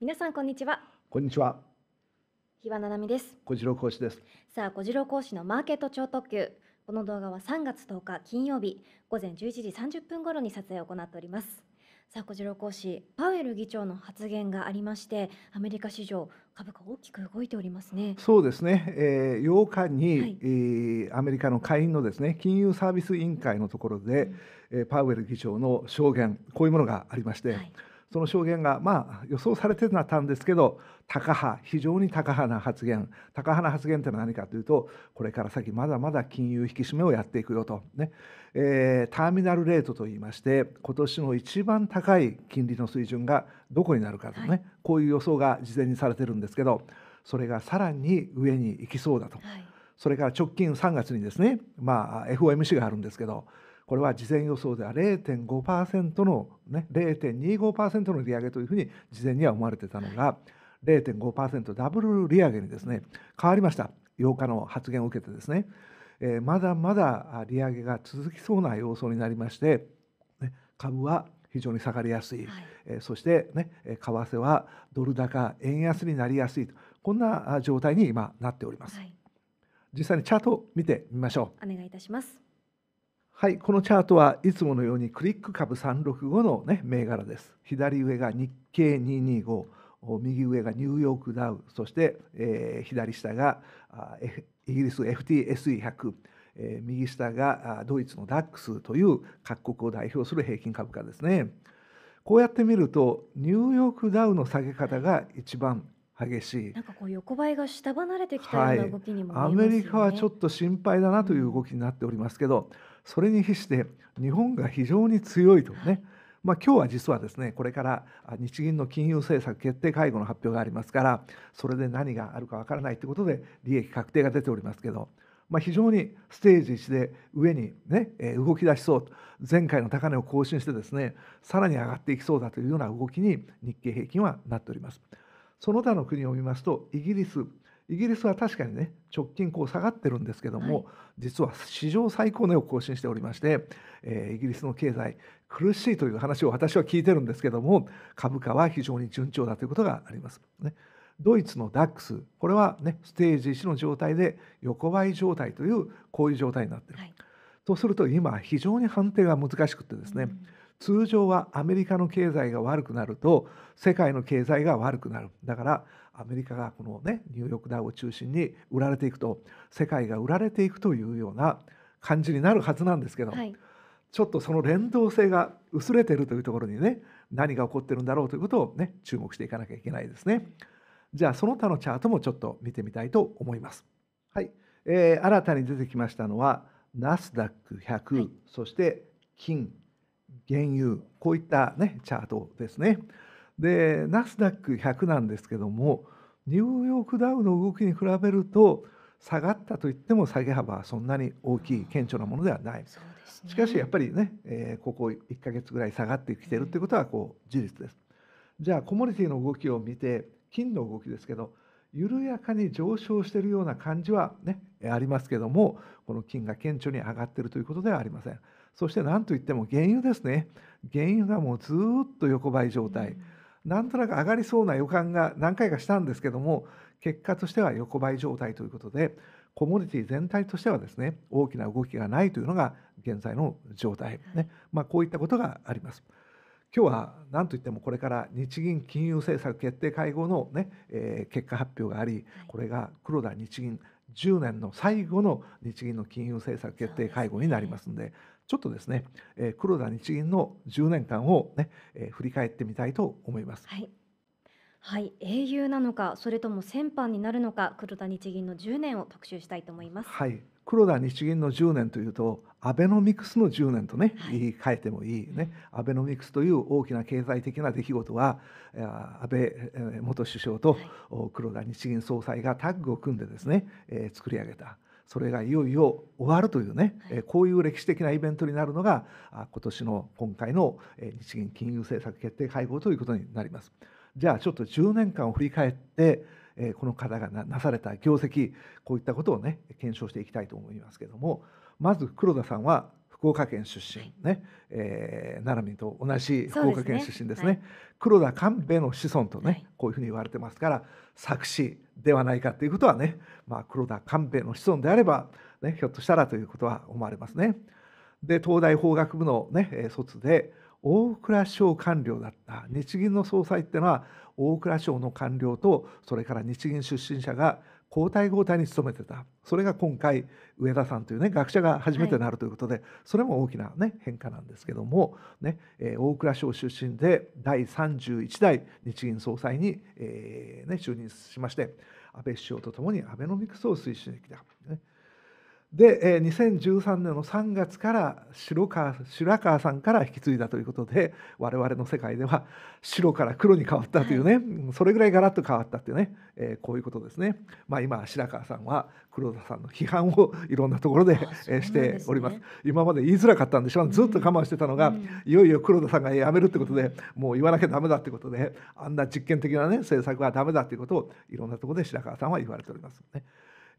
皆さんこんにちはこんにちは日和奈美です小次郎講師ですさあ小次郎講師のマーケット超特急この動画は3月10日金曜日午前11時30分頃に撮影を行っておりますさあ小次郎講師パウエル議長の発言がありましてアメリカ市場株価大きく動いておりますねそうですね、えー、8日に、はい、えー、アメリカの会員のですね金融サービス委員会のところで、うん、えー、パウエル議長の証言こういうものがありまして、はいその証言がまあ予想されてたんですけど高派非常に高派な発言高派な発言ってのは何かというとこれから先まだまだ金融引き締めをやっていくよとね、えー、ターミナルレートといいまして今年の一番高い金利の水準がどこになるかとね、はい、こういう予想が事前にされてるんですけどそれがさらに上に行きそうだと、はい、それから直近3月にですねまあ FOMC があるんですけどこれは事前予想では0.5%のね0.25%の利上げというふうに事前には思われてたのが0.5%ダブル利上げにですね変わりました8日の発言を受けてですね、えー、まだまだ利上げが続きそうな様相になりまして、ね、株は非常に下がりやすい、はい、えー、そしてね為替はドル高円安になりやすいとこんな状態に今なっております、はい、実際にチャートを見てみましょうお願いいたしますはい、このチャートはいつものようにクリック株365の、ね、銘柄です。左上が日経225、右上がニューヨークダウ、そして、えー、左下がイギリス FTSE100、えー、右下がドイツの DAX という各国を代表する平均株価ですね。こうやって見るとニューヨークダウの下げ方が一番激しい。なんかこう横ばいが下離れてきたような動きにも、ねはい、アメリカはちょっと心配だなという動きになっておりますけど、それに比して日本が非常に強いとね。まあ、今日は実はですねこれから日銀の金融政策決定会合の発表がありますからそれで何があるかわからないということで利益確定が出ておりますけど、まあ、非常にステージ1で上に、ね、動き出しそうと前回の高値を更新してですねさらに上がっていきそうだというような動きに日経平均はなっております。その他の国を見ますとイギリスイギリスは確かにね直近こう下がってるんですけども、はい、実は史上最高値を更新しておりまして、えー、イギリスの経済苦しいという話を私は聞いてるんですけども株価は非常に順調だということがあります。ね、ドイツのダックスこれはねステージ1の状態で横ばい状態というこういう状態になってる。はい、とすると今非常に判定が難しくてですね、うん通常はアメリカの経済が悪くなると世界の経済が悪くなるだからアメリカがこのねニューヨークダウを中心に売られていくと世界が売られていくというような感じになるはずなんですけど、はい、ちょっとその連動性が薄れてるというところにね何が起こってるんだろうということをね注目していかなきゃいけないですね。じゃあその他のチャートもちょっと見てみたいと思います。はい、えー、新たに出てきましたのはナスダック100、はい、そして金原油こういった、ね、チャートですね。でナスダック100なんですけどもニューヨークダウの動きに比べると下がったといっても下げ幅はそんなに大きい顕著なものではない、ね、しかしやっぱりね、えー、ここ1か月ぐらい下がってきてるということはこう事実です。じゃあコモディティの動きを見て金の動きですけど緩やかに上昇しているような感じは、ね、ありますけどもこの金が顕著に上がっているということではありません。そして何といっても原油ですね原油がもうずっと横ばい状態、なんとなく上がりそうな予感が何回かしたんですけども結果としては横ばい状態ということでコモディティ全体としてはですね大きな動きがないというのが現在の状態ね、まあ、こういったことがあります。今日は何といってもこれから日銀金融政策決定会合のね、えー、結果発表がありこれが黒田日銀10年の最後の日銀の金融政策決定会合になりますので、ね、ちょっとですね、え黒田日銀の10年間をね、え振り返ってみたいと思います。はいはい、英雄なのか、それとも先般になるのか、黒田日銀の10年を特集したいと思います。はい、黒田日銀の10年というと、アベノミクスの10年とね、は言い換えてもいいね、うん、アベノミクスという大きな経済的な出来事は、安倍元首相と黒田日銀総裁がタッグを組んでですね、はい、作り上げた。それがいよいよ終わるというね、はい、こういう歴史的なイベントになるのが今年の今回の日銀金融政策決定会合ということになります。じゃあちょっと10年間を振り返ってこの方がなされた業績こういったことをね検証していきたいと思いますけどもまず黒田さんは福岡県出身ね、はい、えー、奈良民と同じ福岡県出身ですね、ねはい、黒田官兵衛の子孫とね、はい、こういうふうに言われてますから作詞ではないかということはね、まあ、黒田官兵衛の子孫であれば、ね、ひょっとしたらということは思われますね。で東大法学部の、ね、卒で大蔵省官僚だった日銀の総裁っていうのは大蔵省の官僚とそれから日銀出身者が交代交代に勤めてたそれが今回上田さんというね学者が初めてなるということで、はい、それも大きな、ね、変化なんですけどもねえー、大蔵省出身で第31代日銀総裁に、えーね、就任しまして安倍首相とともにアベノミクスを推進してきた。ねで2013年の3月から白川白川さんから引き継いだということで我々の世界では白から黒に変わったというね、はい、それぐらいガラッと変わったっていうね、えー、こういうことですね、まあ、今白川さんは黒田さんの批判をいろんなところでしております、今まで言いづらかったんでしょずっと我慢してたのが、うん、いよいよ黒田さんが辞めるってことでもう言わなきゃダメだってことであんな実験的なね政策はダメだっていうことをいろんなところで白川さんは言われておりますね。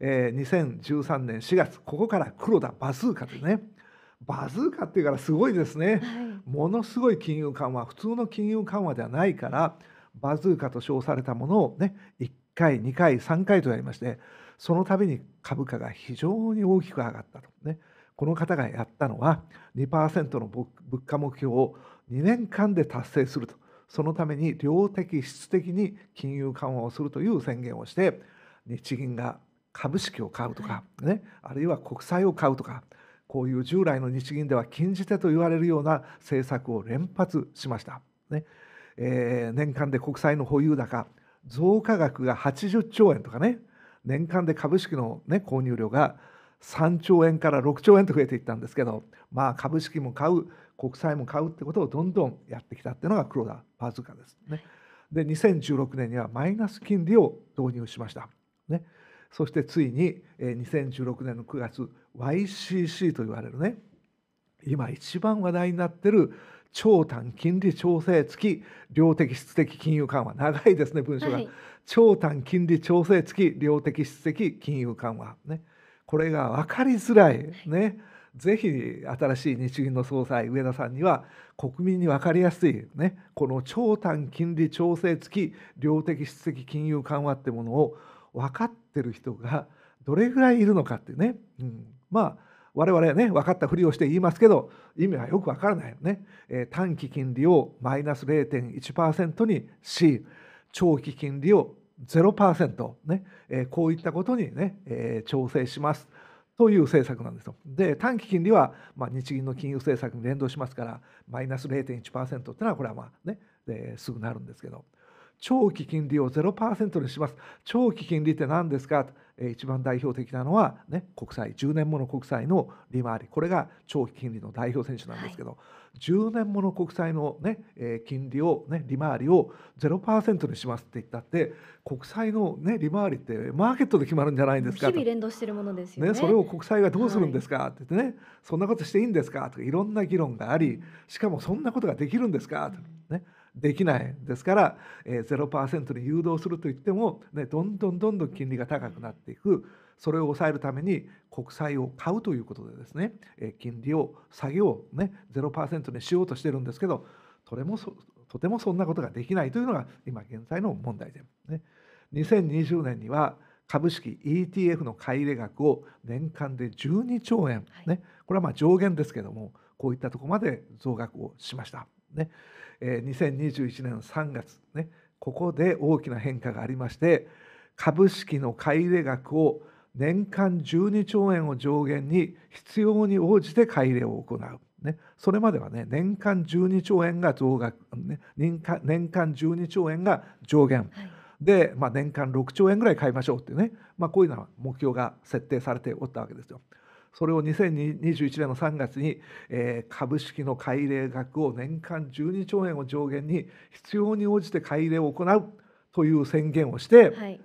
えー、2013年4月ここから黒田バズーカでねバズーカっていうからすごいですね、はい、ものすごい金融緩和普通の金融緩和ではないからバズーカと称されたものをね1回2回3回とやりましてその度に株価が非常に大きく上がったとねこの方がやったのは2%の物価目標を2年間で達成するとそのために量的質的に金融緩和をするという宣言をして日銀が株式を買うとか、ね、あるいは国債を買うとかこういう従来の日銀では禁じ手と言われるような政策を連発しました。ねえー、年間で国債の保有高増加額が80兆円とかね年間で株式の、ね、購入量が3兆円から6兆円と増えていったんですけど、まあ、株式も買う国債も買うってことをどんどんやってきたっていうのが黒田パズーカですね。で2016年にはマイナス金利を導入しました。ね、そしてついに2016年の9月 YCC と言われるね今一番話題になってる長短金利調整付き量的質的金融緩和長いですね文章が、はい、長短金利調整付き量的質的金融緩和ねこれが分かりづらいね、はい、ぜひ新しい日銀の総裁上田さんには国民に分かりやすいねこの長短金利調整付き量的質的金融緩和ってものを分かってる人が どれぐらいいるのかってね、うん、まあ我々はね分かったふりをして言いますけど意味はよく分からないよね、えー、短期金利をマイナス0.1%にし長期金利を0%、ねえー、こういったことにね、えー、調整しますという政策なんですよ。で短期金利は、まあ、日銀の金融政策に連動しますからマイナス0.1%っていうのはこれはまあね、すぐなるんですけど。長期金利を0%にします長期金利って何ですか一番代表的なのは、ね、国債10年もの国債の利回りこれが長期金利の代表選手なんですけど、はい、10年もの国債の、ね金利を、ね、利回りを0%にしますって言ったって国債の、ね、利回りってマーケットで決まるんじゃないんですか日々連動してるものですよね、ね、それを国債がどうするんですか、って言ってね、はい、そんなことしていいんですかとかいろんな議論がありしかもそんなことができるんですかとね。うんできないですから、えー、0%に誘導するといっても、ね、どんどんどんどん金利が高くなっていくそれを抑えるために国債を買うということでですね、えー、金利を下げよう、ね、0%にしようとしてるんですけどそれもとてもそんなことができないというのが今現在の問題で、ね、2020年には株式 ETF の買い入れ額を年間で12兆円、ね、これはまあ上限ですけどもこういったところまで増額をしました。ね、2021年3月、ね、ここで大きな変化がありまして株式の買い入れ額を年間12兆円を上限に必要に応じて買い入れを行う、ね、それまではね年間12兆円が増額、ね、年間12兆円が上限、はい、で、まあ、年間6兆円ぐらい買いましょうというね、まあ、こういうような目標が設定されておったわけですよ。それを2021年の3月に、えー、株式の買い入れ額を年間12兆円を上限に必要に応じて買い入れを行うという宣言をして、はい、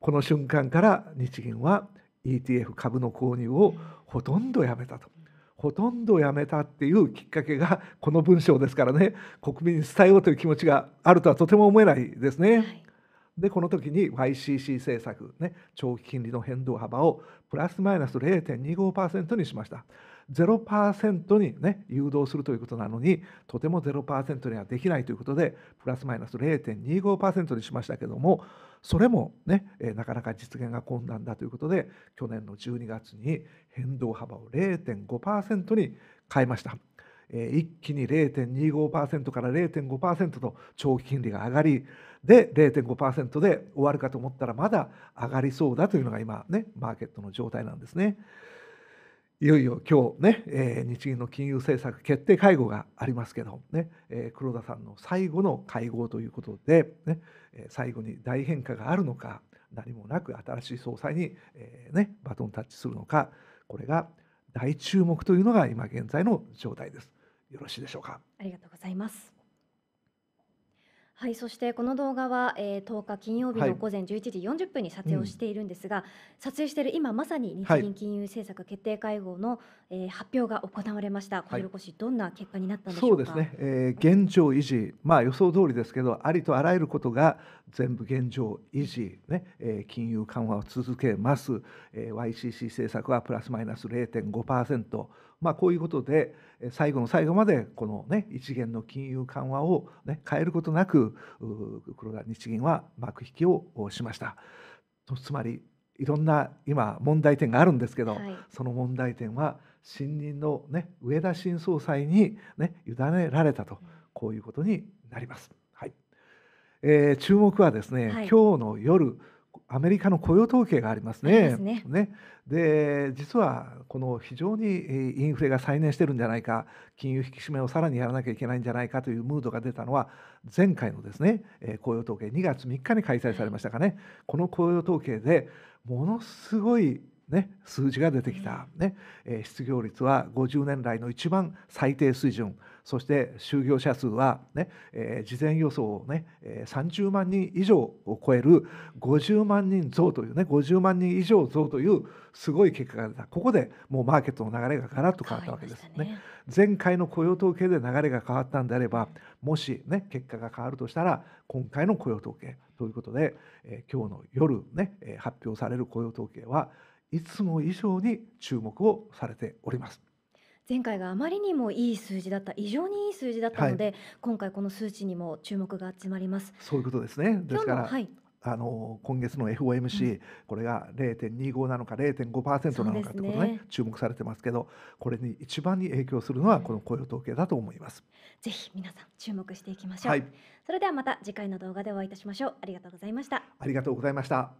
この瞬間から日銀は ETF 株の購入をほとんどやめたと。ほとんどやめたっていうきっかけがこの文章ですからね国民に伝えようという気持ちがあるとはとても思えないですね。はいでこの時に YCC 政策、ね、長期金利の変動幅をプラスマイナス0.25%にしました。0%に、ね、誘導するということなのにとても0%にはできないということでプラスマイナス0.25%にしましたけどもそれもね、なかなか実現が困難だということで去年の12月に変動幅を0.5%に変えました。一気に0.25%から0.5%と長期金利が上がりで0.5%で終わるかと思ったらまだ上がりそうだというのが今ねマーケットの状態なんですね。いよいよ今日ね、え日銀の金融政策決定会合がありますけどね、え黒田さんの最後の会合ということで、ね、最後に大変化があるのか何もなく新しい総裁に、えね、バトンタッチするのかこれが大注目というのが今現在の状態です。よろしいでしょうかありがとうございますはい、そしてこの動画は、えー、10日金曜日の午前11時40分に撮影をしているんですが、はいうん、撮影している今まさに日銀金融政策決定会合の、はい、えー、発表が行われました、このしどんな結果になったんでしょうか、そうですね、えー、現状維持、まあ、予想通りですけど、ありとあらゆることが全部現状維持、ねえー、金融緩和を続けます、えー、YCC 政策はプラスマイナス0.5%。まあ、こういうことで最後の最後までこの、ね、一元の金融緩和を、ね、変えることなく黒田日銀は幕引きをしました。つまりいろんな今問題点があるんですけど、はい、その問題点は新任の、ね、上田新総裁に、ね、委ねられたとこういうことになります。はいえー、注目はですね、はい、今日の夜アメリカの雇用統計がありますね。ね、ね、で実はこの非常にインフレが再燃してるんじゃないか金融引き締めをさらにやらなきゃいけないんじゃないかというムードが出たのは前回のですね雇用統計2月3日に開催されましたかね、はい、この雇用統計でものすごいね、数字が出てきた、ねえ失業率は50年来の一番最低水準そして就業者数はね、えー、事前予想をね、えー、30万人以上を超える50万人増というね50万人以上増というすごい結果が出たここでもうマーケットの流れがガラッと変わったわけですね、ね、前回の雇用統計で流れが変わったんであればもしね結果が変わるとしたら今回の雇用統計ということで、えー、今日の夜ね発表される雇用統計はいつも以上に注目をされております。前回があまりにもいい数字だった異常にいい数字だったので、はい、今回この数値にも注目が集まりますそういうことですねですから、はい、あの今月の FOMC、うん、これが0.25なのか0.5%なのかってことね、ね、注目されてますけどこれに一番に影響するのはこの雇用統計だと思います、ぜひ皆さん注目していきましょう、はい、それではまた次回の動画でお会いいたしましょうありがとうございましたありがとうございました